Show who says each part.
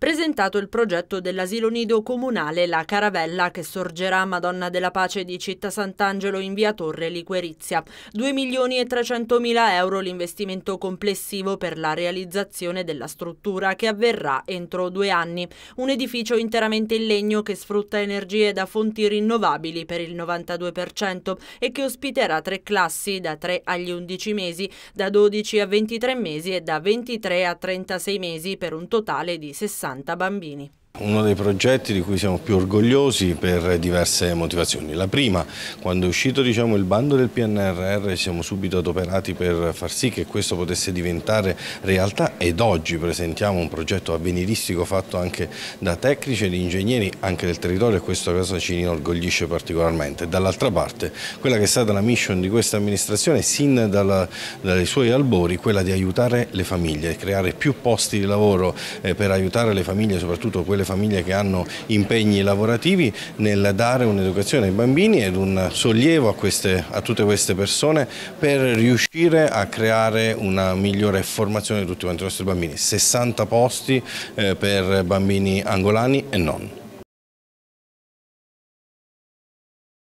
Speaker 1: presentato il progetto dell'asilo nido comunale La Caravella che sorgerà a Madonna della Pace di Città Sant'Angelo in via Torre Liquerizia. 2 milioni e 300 mila euro l'investimento complessivo per la realizzazione della struttura che avverrà entro due anni. Un edificio interamente in legno che sfrutta energie da fonti rinnovabili per il 92% e che ospiterà tre classi da 3 agli 11 mesi, da 12 a 23 mesi e da 23 a 36 mesi per un totale di 60 60 bambini
Speaker 2: uno dei progetti di cui siamo più orgogliosi per diverse motivazioni. La prima, quando è uscito diciamo, il bando del PNRR siamo subito adoperati per far sì che questo potesse diventare realtà ed oggi presentiamo un progetto avveniristico fatto anche da tecnici ed ingegneri anche del territorio e questa cosa ci inorgoglisce particolarmente. Dall'altra parte quella che è stata la mission di questa amministrazione sin dalla, dai suoi albori, quella di aiutare le famiglie, creare più posti di lavoro eh, per aiutare le famiglie, soprattutto quelle famiglie che hanno impegni lavorativi nel dare un'educazione ai bambini ed un sollievo a, queste, a tutte queste persone per riuscire a creare una migliore formazione di tutti quanti i nostri bambini. 60 posti eh, per bambini angolani e non.